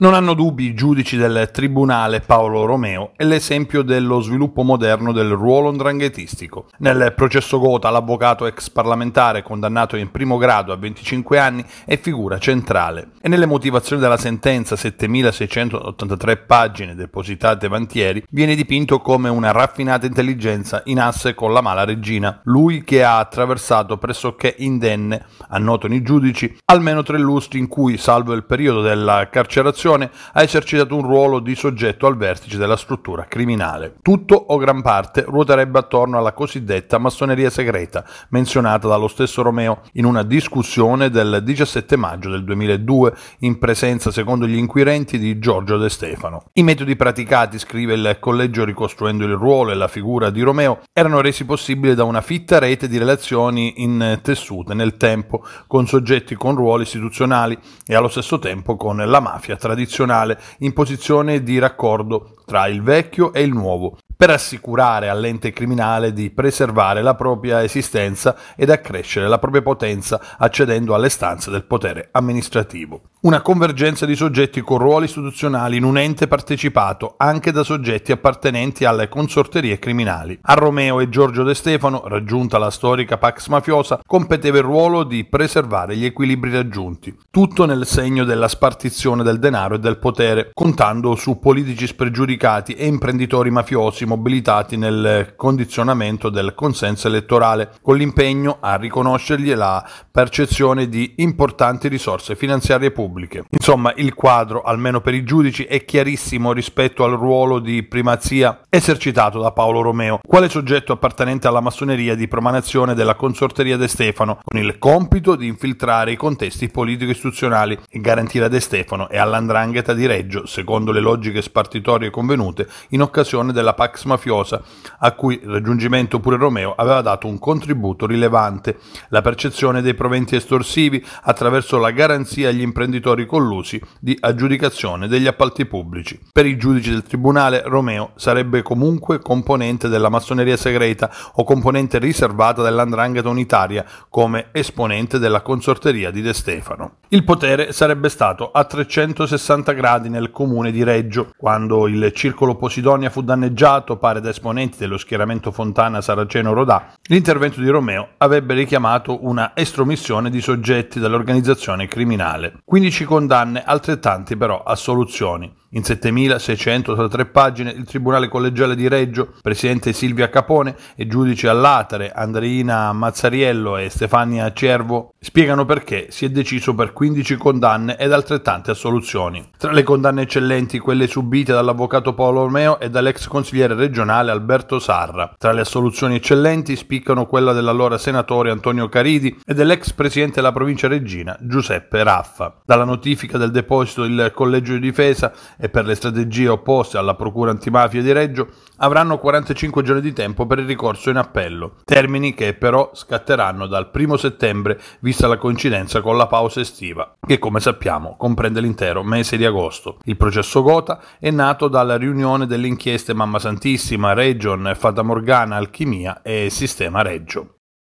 Non hanno dubbi i giudici del Tribunale Paolo Romeo e l'esempio dello sviluppo moderno del ruolo ndranghetistico. Nel processo Gota l'avvocato ex parlamentare condannato in primo grado a 25 anni è figura centrale e nelle motivazioni della sentenza 7683 pagine depositate vantieri viene dipinto come una raffinata intelligenza in asse con la mala regina, lui che ha attraversato pressoché indenne, annotano i giudici, almeno tre lustri in cui, salvo il periodo della carcerazione, associazione, ha esercitato un ruolo di soggetto al vertice della struttura criminale. Tutto o gran parte ruoterebbe attorno alla cosiddetta massoneria segreta, menzionata dallo stesso Romeo in una discussione del 17 maggio del 2002 in presenza, secondo gli inquirenti, di Giorgio De Stefano. I metodi praticati, scrive il collegio ricostruendo il ruolo e la figura di Romeo, erano resi possibili da una fitta rete di relazioni intessute nel tempo con soggetti con ruoli istituzionali e allo stesso tempo con la mafia tradizionale tradizionale in posizione di raccordo tra il vecchio e il nuovo, per assicurare all'ente criminale di preservare la propria esistenza ed accrescere la propria potenza accedendo alle stanze del potere amministrativo. Una convergenza di soggetti con ruoli istituzionali in un ente partecipato anche da soggetti appartenenti alle consorterie criminali. A Romeo e Giorgio De Stefano, raggiunta la storica Pax Mafiosa, competeva il ruolo di preservare gli equilibri raggiunti, tutto nel segno della spartizione del denaro e del potere, contando su politici spregiudicati e imprenditori mafiosi mobilitati nel condizionamento del consenso elettorale, con l'impegno a riconoscergli la percezione di importanti risorse finanziarie pubbliche. Insomma, il quadro, almeno per i giudici, è chiarissimo rispetto al ruolo di primazia esercitato da Paolo Romeo, quale soggetto appartenente alla massoneria di promanazione della consorteria De Stefano, con il compito di infiltrare i contesti politico-istituzionali e garantire a De Stefano e all'andrangheta di Reggio, secondo le logiche spartitorie convenute, in occasione della Pax mafiosa a cui il raggiungimento pure Romeo aveva dato un contributo rilevante, la percezione dei proventi estorsivi attraverso la garanzia agli imprenditori collusi di aggiudicazione degli appalti pubblici. Per i giudici del tribunale Romeo sarebbe comunque componente della massoneria segreta o componente riservata dell'andrangheta unitaria come esponente della consorteria di De Stefano. Il potere sarebbe stato a 360 gradi nel comune di Reggio, quando il circolo Posidonia fu danneggiato fatto, pare da esponenti dello schieramento Fontana Saraceno Rodà, l'intervento di Romeo avrebbe richiamato una estromissione di soggetti dall'organizzazione criminale. 15 condanne, altrettanti però assoluzioni. In 7683 pagine il Tribunale Collegiale di Reggio, Presidente Silvia Capone e giudici Allatare, Andreina Mazzariello e Stefania Cervo spiegano perché si è deciso per 15 condanne ed altrettante assoluzioni. Tra le condanne eccellenti quelle subite dall'avvocato Paolo Romeo e dall'ex consigliere regionale Alberto Sarra. Tra le assoluzioni eccellenti spiccano quella dell'allora senatore Antonio Caridi e dell'ex Presidente della provincia Regina Giuseppe Raffa. Dalla notifica del deposito il Collegio di Difesa e per le strategie opposte alla Procura antimafia di Reggio avranno 45 giorni di tempo per il ricorso in appello, termini che però scatteranno dal 1 settembre vista la coincidenza con la pausa estiva, che come sappiamo comprende l'intero mese di agosto. Il processo Gota è nato dalla riunione delle inchieste Mamma Santissima, Region, Fata Morgana, Alchimia e Sistema Reggio.